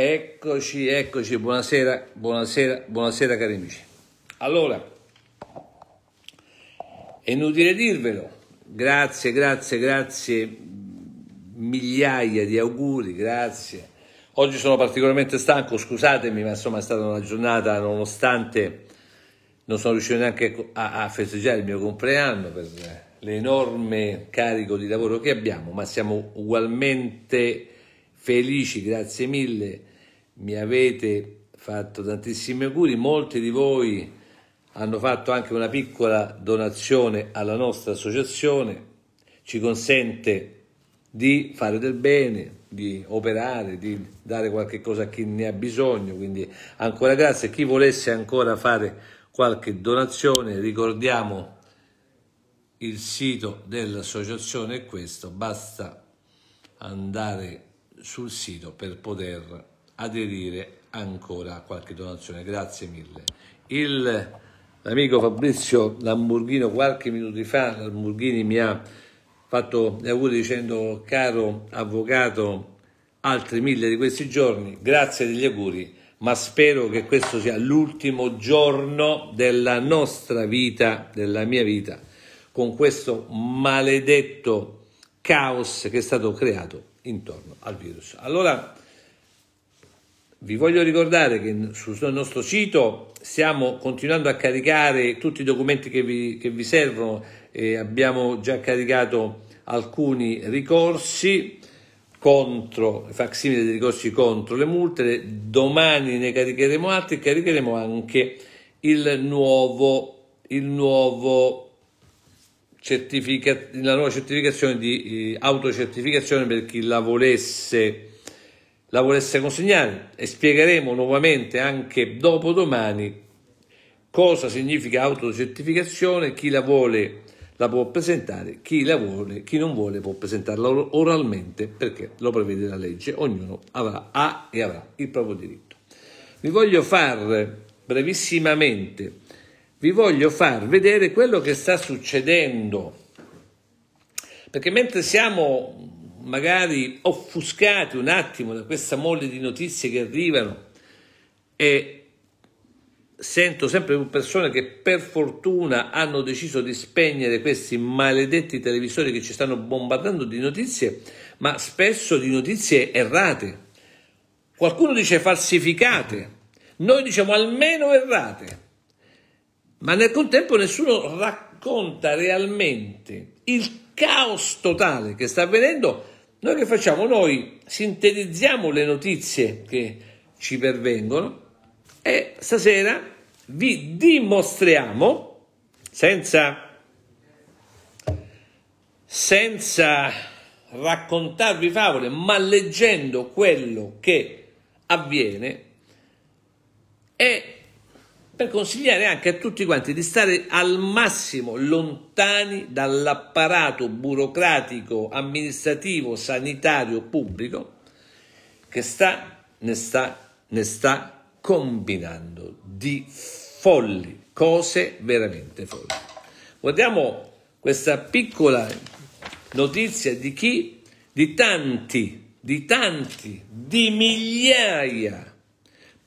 Eccoci, eccoci, buonasera, buonasera, buonasera cari amici. Allora, è inutile dirvelo, grazie, grazie, grazie, migliaia di auguri, grazie. Oggi sono particolarmente stanco, scusatemi, ma insomma è stata una giornata nonostante non sono riuscito neanche a, a festeggiare il mio compleanno per l'enorme carico di lavoro che abbiamo, ma siamo ugualmente felici, grazie mille mi avete fatto tantissimi auguri, molti di voi hanno fatto anche una piccola donazione alla nostra associazione, ci consente di fare del bene, di operare, di dare qualche cosa a chi ne ha bisogno, quindi ancora grazie. Chi volesse ancora fare qualche donazione, ricordiamo il sito dell'associazione è questo, basta andare sul sito per poter aderire ancora a qualche donazione. Grazie mille. Il, l'amico Fabrizio Lamburghino qualche minuto fa, Lamburghini mi ha fatto gli auguri dicendo caro avvocato altri mille di questi giorni, grazie degli auguri, ma spero che questo sia l'ultimo giorno della nostra vita, della mia vita, con questo maledetto caos che è stato creato intorno al virus. Allora, vi voglio ricordare che sul nostro sito stiamo continuando a caricare tutti i documenti che vi, che vi servono e abbiamo già caricato alcuni ricorsi contro, facsimile dei ricorsi contro le multe, domani ne caricheremo altri e caricheremo anche il nuovo, il nuovo la nuova certificazione di eh, autocertificazione per chi la volesse la volesse consegnare e spiegheremo nuovamente anche dopodomani cosa significa autocertificazione, chi la vuole la può presentare, chi la vuole, chi non vuole può presentarla oralmente perché lo prevede la legge, ognuno avrà, ha e avrà il proprio diritto. Vi voglio far brevissimamente, vi voglio far vedere quello che sta succedendo, perché mentre siamo magari offuscati un attimo da questa mole di notizie che arrivano e sento sempre più persone che per fortuna hanno deciso di spegnere questi maledetti televisori che ci stanno bombardando di notizie, ma spesso di notizie errate. Qualcuno dice falsificate, noi diciamo almeno errate, ma nel contempo nessuno racconta realmente il caos totale che sta avvenendo noi che facciamo? Noi sintetizziamo le notizie che ci pervengono e stasera vi dimostriamo, senza, senza raccontarvi favole, ma leggendo quello che avviene, e per consigliare anche a tutti quanti di stare al massimo lontani dall'apparato burocratico, amministrativo, sanitario pubblico che sta, ne sta, ne sta combinando di folli, cose veramente folli. Guardiamo questa piccola notizia di chi, di tanti, di tanti, di migliaia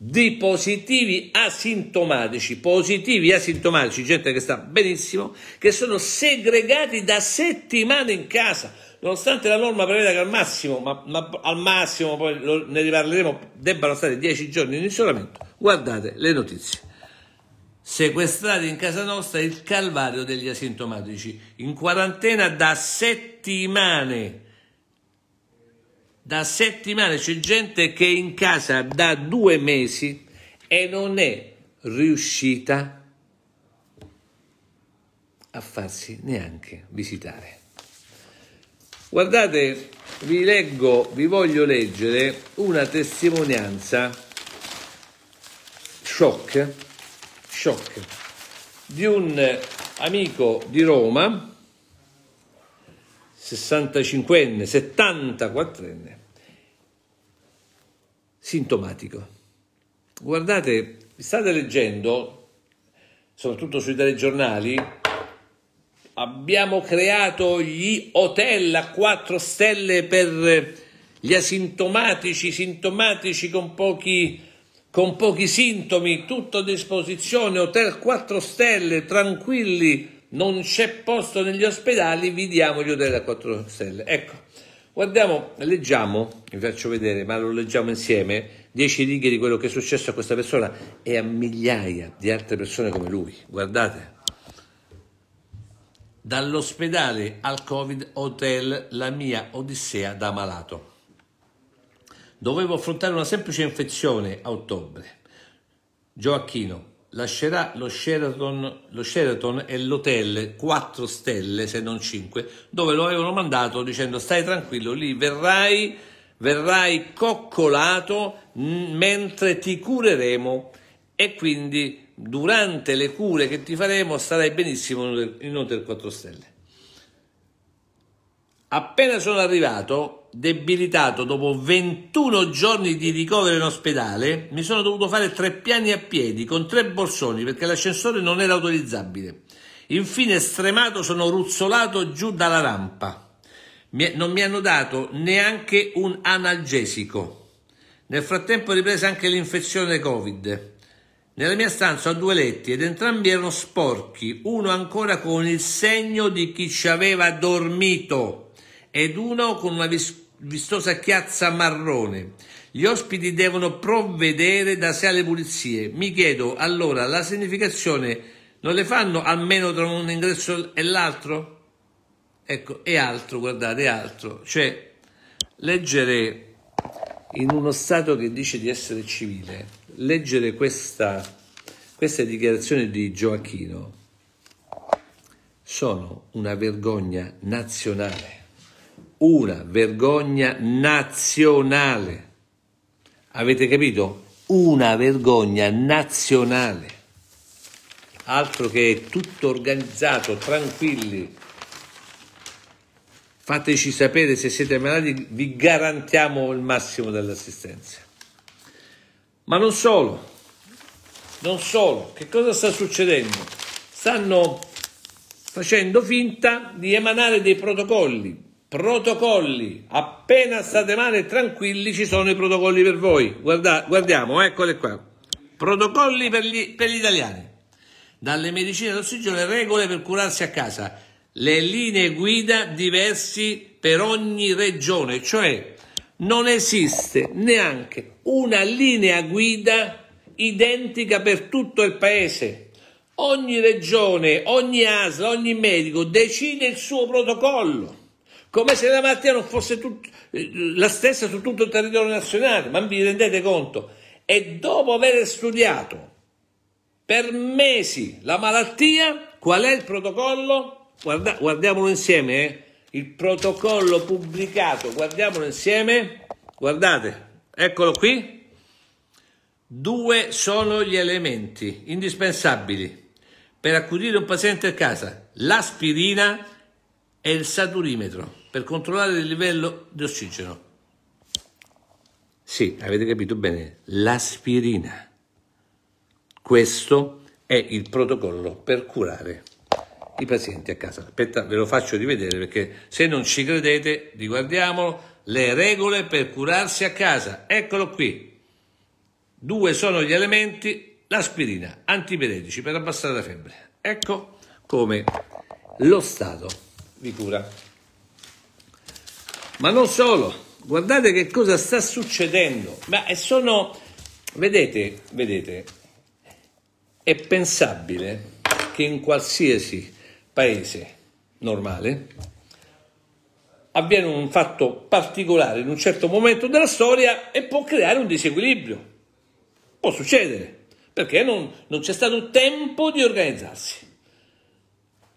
di positivi asintomatici, positivi asintomatici, gente che sta benissimo, che sono segregati da settimane in casa, nonostante la norma preveda che al massimo, ma, ma al massimo poi lo, ne riparleremo, debbano stare 10 giorni in isolamento, guardate le notizie. Sequestrati in casa nostra il calvario degli asintomatici, in quarantena da settimane da settimane c'è gente che è in casa da due mesi e non è riuscita a farsi neanche visitare. Guardate, vi leggo, vi voglio leggere una testimonianza shock, shock di un amico di Roma 65enne, 74enne, sintomatico. Guardate, state leggendo, soprattutto sui telegiornali, abbiamo creato gli hotel a 4 stelle per gli asintomatici, sintomatici con pochi, con pochi sintomi, tutto a disposizione, hotel 4 stelle, tranquilli, non c'è posto negli ospedali, vi diamo gli hotel a 4 stelle. Ecco, guardiamo, leggiamo, vi faccio vedere, ma lo leggiamo insieme, 10 righe di quello che è successo a questa persona e a migliaia di altre persone come lui. Guardate. Dall'ospedale al Covid Hotel, la mia odissea da malato. Dovevo affrontare una semplice infezione a ottobre. Gioacchino, lascerà lo, Sheraton, lo Sheraton è l'hotel 4 stelle, se non 5, dove lo avevano mandato dicendo stai tranquillo, lì verrai, verrai coccolato mentre ti cureremo e quindi durante le cure che ti faremo starai benissimo in hotel 4 stelle. Appena sono arrivato debilitato dopo 21 giorni di ricovero in ospedale, mi sono dovuto fare tre piani a piedi con tre borsoni perché l'ascensore non era autorizzabile. Infine, stremato, sono ruzzolato giù dalla rampa. non mi hanno dato neanche un analgesico. Nel frattempo è ripresa anche l'infezione Covid. Nella mia stanza ho due letti ed entrambi erano sporchi, uno ancora con il segno di chi ci aveva dormito ed uno con una vistosa chiazza marrone. Gli ospiti devono provvedere da sé alle pulizie. Mi chiedo allora la significazione non le fanno almeno tra un ingresso e l'altro? Ecco, è altro, guardate, è altro. Cioè, leggere in uno Stato che dice di essere civile, leggere questa, questa dichiarazione di Gioacchino sono una vergogna nazionale una vergogna nazionale. Avete capito? Una vergogna nazionale. Altro che tutto organizzato, tranquilli. Fateci sapere se siete malati, vi garantiamo il massimo dell'assistenza. Ma non solo, non solo, che cosa sta succedendo? Stanno facendo finta di emanare dei protocolli protocolli. Appena state male tranquilli ci sono i protocolli per voi. Guarda, guardiamo, eccole qua. Protocolli per gli, per gli italiani. Dalle medicine d'ossigeno le regole per curarsi a casa. Le linee guida diversi per ogni regione. Cioè non esiste neanche una linea guida identica per tutto il paese. Ogni regione, ogni ASL, ogni medico decide il suo protocollo come se la malattia non fosse tut... la stessa su tutto il territorio nazionale, ma vi rendete conto? E dopo aver studiato per mesi la malattia, qual è il protocollo? Guarda... guardiamolo insieme, eh? il protocollo pubblicato, guardiamolo insieme, guardate, eccolo qui. Due sono gli elementi indispensabili per accudire un paziente a casa, l'aspirina e il saturimetro per controllare il livello di ossigeno. Sì, avete capito bene, l'aspirina. Questo è il protocollo per curare i pazienti a casa. Aspetta, ve lo faccio rivedere perché se non ci credete, riguardiamolo, le regole per curarsi a casa. Eccolo qui. Due sono gli elementi, l'aspirina, antipiretici per abbassare la febbre. Ecco come lo Stato vi cura. Ma non solo, guardate che cosa sta succedendo. Ma eh, sono, vedete, vedete, è pensabile che in qualsiasi paese normale avviene un fatto particolare in un certo momento della storia e può creare un disequilibrio. Può succedere, perché non, non c'è stato tempo di organizzarsi.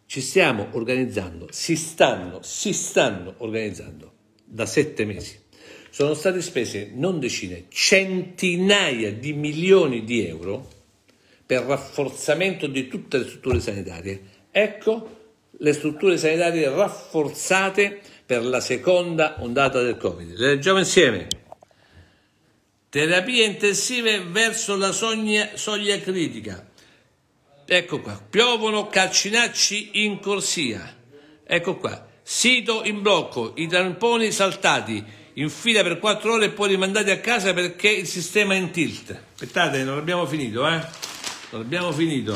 Ci stiamo organizzando, si stanno, si stanno organizzando da sette mesi sono state spese non decine, centinaia di milioni di euro per rafforzamento di tutte le strutture sanitarie. Ecco le strutture sanitarie rafforzate per la seconda ondata del Covid. Le leggiamo insieme. Terapie intensive verso la soglia, soglia critica. Ecco qua, piovono calcinacci in corsia. Ecco qua, Sito in blocco, i tamponi saltati, in fila per 4 ore e poi rimandati a casa perché il sistema è in tilt. Aspettate, non abbiamo finito, eh? Non abbiamo finito.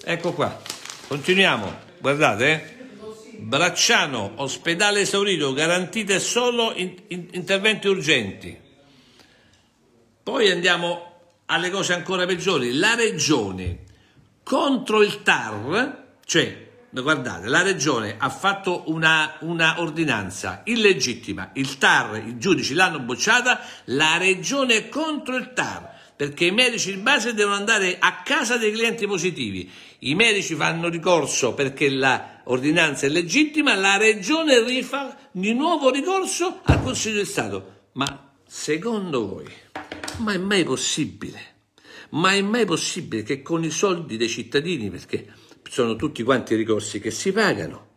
Ecco qua. Continuiamo. Guardate, eh? Bracciano, ospedale esaurito, garantite solo in, in, interventi urgenti. Poi andiamo alle cose ancora peggiori. La regione contro il TAR, cioè guardate, la regione ha fatto una, una ordinanza illegittima, il TAR, i giudici l'hanno bocciata, la regione è contro il TAR perché i medici in base devono andare a casa dei clienti positivi. I medici fanno ricorso perché l'ordinanza è legittima, la regione rifà di nuovo ricorso al Consiglio di Stato. Ma secondo voi, ma è mai possibile? Ma è mai possibile che con i soldi dei cittadini, perché sono tutti quanti ricorsi che si pagano.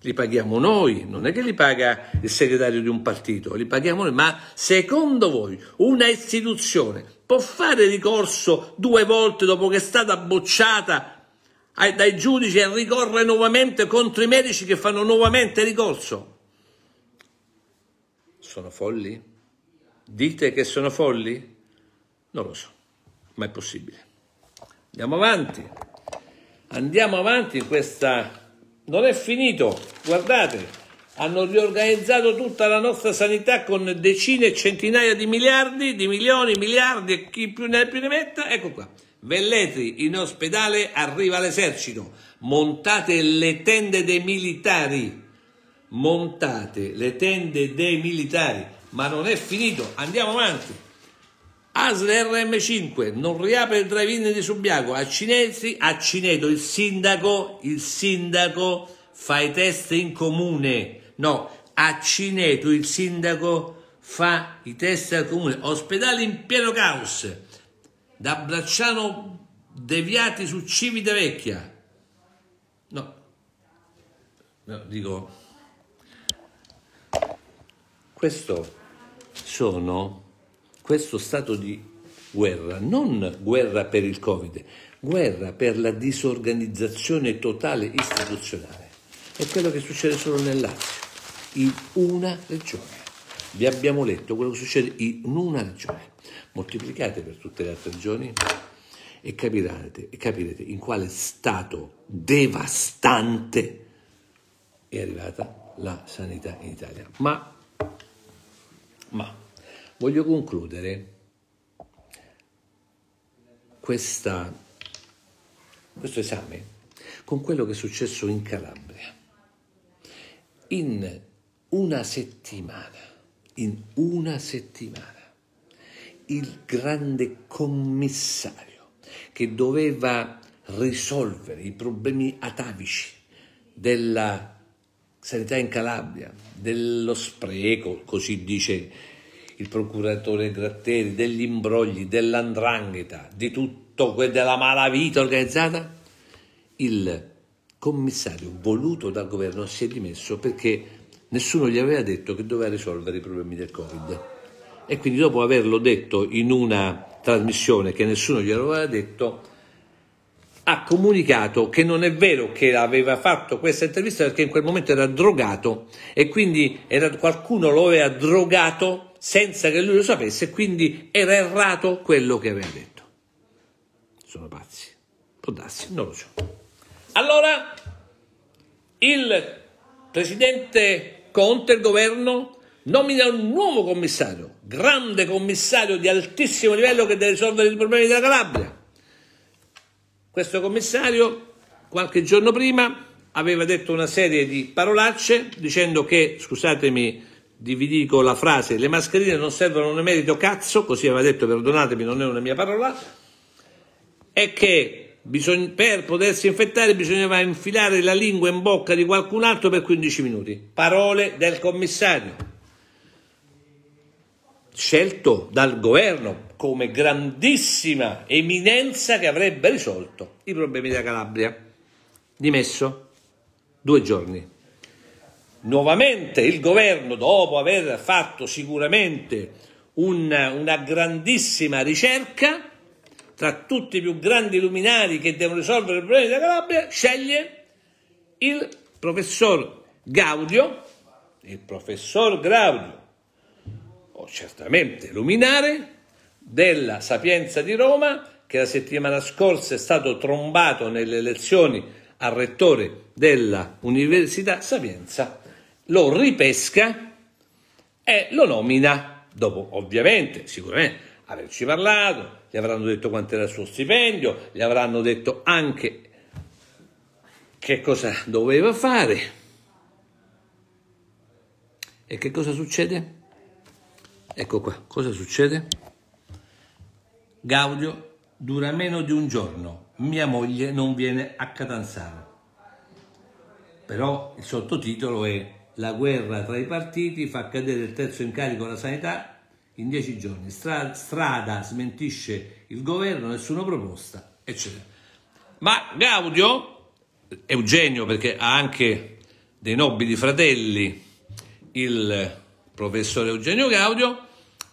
Li paghiamo noi, non è che li paga il segretario di un partito, li paghiamo noi, ma secondo voi una istituzione può fare ricorso due volte dopo che è stata bocciata dai giudici e ricorre nuovamente contro i medici che fanno nuovamente ricorso? Sono folli? Dite che sono folli? Non lo so, ma è possibile. Andiamo avanti. Andiamo avanti in questa... Non è finito, guardate, hanno riorganizzato tutta la nostra sanità con decine e centinaia di miliardi, di milioni, miliardi e chi più ne, più ne metta, ecco qua. Velletri in ospedale arriva l'esercito, montate le tende dei militari, montate le tende dei militari, ma non è finito, andiamo avanti. ASL RM5 non riapre il drive-in di Subiaco a Cinesi, a Cineto il sindaco, il sindaco fa i test in comune, no, a Cineto il sindaco fa i test al comune, ospedale in pieno caos, da Bracciano deviati su Civitavecchia, no, no dico, questo sono questo stato di guerra, non guerra per il Covid, guerra per la disorganizzazione totale istituzionale. È quello che succede solo nel Lazio, in una regione. Vi abbiamo letto quello che succede in una regione. Moltiplicate per tutte le altre regioni e capirete, e capirete in quale stato devastante è arrivata la sanità in Italia. Ma, ma Voglio concludere questa, questo esame con quello che è successo in Calabria. In una settimana, in una settimana, il grande commissario che doveva risolvere i problemi atavici della sanità in Calabria, dello spreco, così dice il procuratore Gratteri, degli imbrogli, dell'andrangheta, di tutto quello della malavita organizzata, il commissario voluto dal governo si è dimesso perché nessuno gli aveva detto che doveva risolvere i problemi del Covid. E quindi dopo averlo detto in una trasmissione che nessuno glielo aveva detto, ha comunicato che non è vero che aveva fatto questa intervista perché in quel momento era drogato e quindi era, qualcuno lo aveva drogato senza che lui lo sapesse, quindi era errato quello che aveva detto. Sono pazzi, può darsi, non lo so. Allora, il presidente Conte, il governo, nomina un nuovo commissario, grande commissario di altissimo livello che deve risolvere i problemi della Calabria. Questo commissario, qualche giorno prima, aveva detto una serie di parolacce dicendo che, scusatemi, vi dico la frase, le mascherine non servono un merito cazzo, così aveva detto, perdonatemi, non è una mia parola, è che bisogna, per potersi infettare bisognava infilare la lingua in bocca di qualcun altro per 15 minuti. Parole del commissario, scelto dal governo come grandissima eminenza che avrebbe risolto i problemi della Calabria. Dimesso due giorni nuovamente il governo, dopo aver fatto sicuramente una, una grandissima ricerca tra tutti i più grandi luminari che devono risolvere i problemi della Calabria, sceglie il professor Gaudio, il professor Gaudio, o certamente luminare della Sapienza di Roma, che la settimana scorsa è stato trombato nelle elezioni al rettore dell'Università Sapienza lo ripesca e lo nomina, dopo ovviamente, sicuramente, averci parlato, gli avranno detto quanto era il suo stipendio, gli avranno detto anche che cosa doveva fare. E che cosa succede? Ecco qua, cosa succede? Gaudio dura meno di un giorno, mia moglie non viene a Catanzaro. Però il sottotitolo è la guerra tra i partiti fa cadere il terzo incarico alla sanità in dieci giorni. Stra strada smentisce il governo, nessuna proposta, eccetera. Ma Gaudio, Eugenio, perché ha anche dei nobili fratelli, il professore Eugenio Gaudio,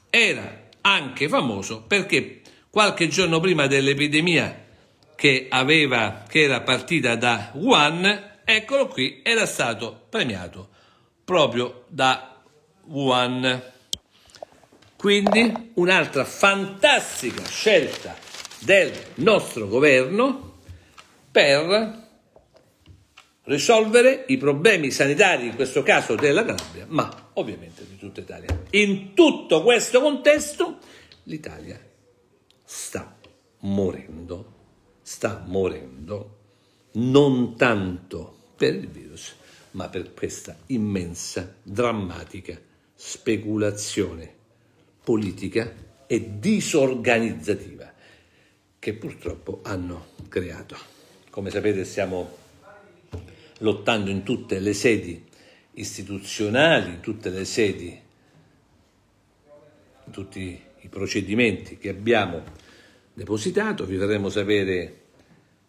era anche famoso perché qualche giorno prima dell'epidemia che, aveva, che era partita da Wuhan, eccolo qui, era stato premiato proprio da Wuhan. Quindi un'altra fantastica scelta del nostro governo per risolvere i problemi sanitari, in questo caso della Calabria, ma ovviamente di tutta Italia. In tutto questo contesto l'Italia sta morendo, sta morendo non tanto per il virus, ma per questa immensa, drammatica speculazione politica e disorganizzativa che purtroppo hanno creato. Come sapete stiamo lottando in tutte le sedi istituzionali, in tutte le sedi, in tutti i procedimenti che abbiamo depositato, vi faremo sapere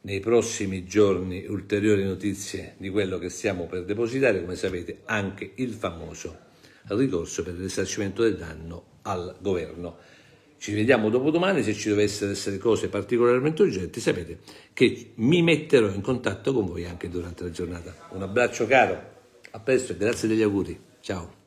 nei prossimi giorni ulteriori notizie di quello che stiamo per depositare, come sapete anche il famoso ricorso per il risarcimento del danno al governo. Ci vediamo domani, se ci dovessero essere cose particolarmente urgenti sapete che mi metterò in contatto con voi anche durante la giornata. Un abbraccio caro, a presto e grazie degli auguri, ciao.